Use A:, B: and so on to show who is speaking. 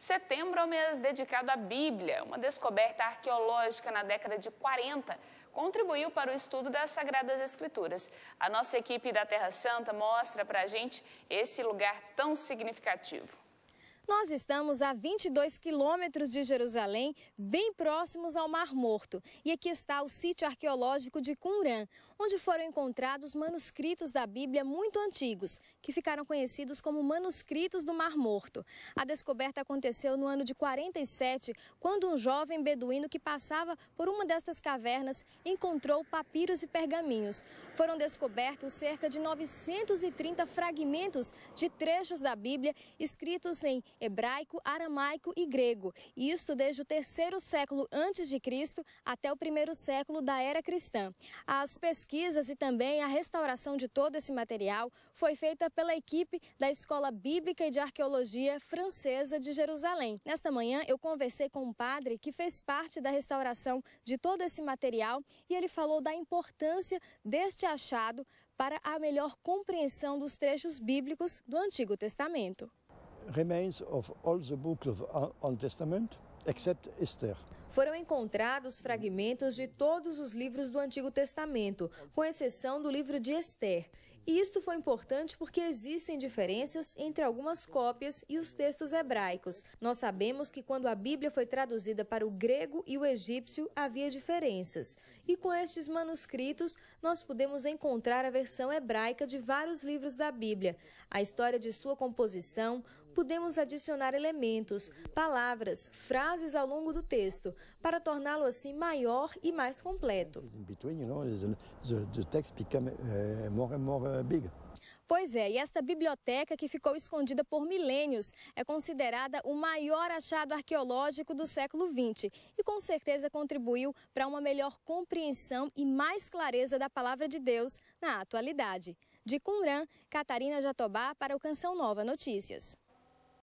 A: Setembro é o mês dedicado à Bíblia. Uma descoberta arqueológica na década de 40 contribuiu para o estudo das Sagradas Escrituras. A nossa equipe da Terra Santa mostra para a gente esse lugar tão significativo.
B: Nós estamos a 22 quilômetros de Jerusalém, bem próximos ao Mar Morto. E aqui está o sítio arqueológico de Qumran, onde foram encontrados manuscritos da Bíblia muito antigos, que ficaram conhecidos como manuscritos do Mar Morto. A descoberta aconteceu no ano de 47, quando um jovem beduíno que passava por uma destas cavernas encontrou papiros e pergaminhos. Foram descobertos cerca de 930 fragmentos de trechos da Bíblia escritos em hebraico, aramaico e grego, isto desde o terceiro século antes de Cristo até o primeiro século da era cristã. As pesquisas e também a restauração de todo esse material foi feita pela equipe da Escola Bíblica e de Arqueologia Francesa de Jerusalém. Nesta manhã eu conversei com um padre que fez parte da restauração de todo esse material e ele falou da importância deste achado para a melhor compreensão dos trechos bíblicos do Antigo Testamento
C: remains of all the book of Old Testament except Esther.
B: Foram encontrados fragmentos de todos os livros do Antigo Testamento, com exceção do livro de Esther. E isto foi importante porque existem diferenças entre algumas cópias e os textos hebraicos. Nós sabemos que quando a Bíblia foi traduzida para o grego e o egípcio havia diferenças. E com estes manuscritos, nós podemos encontrar a versão hebraica de vários livros da Bíblia, a história de sua composição, podemos adicionar elementos, palavras, frases ao longo do texto, para torná-lo assim maior e mais completo. Pois é, e esta biblioteca, que ficou escondida por milênios, é considerada o maior achado arqueológico do século XX e com certeza contribuiu para uma melhor compreensão e mais clareza da palavra de Deus na atualidade. De Cumran, Catarina Jatobá para o Canção Nova Notícias.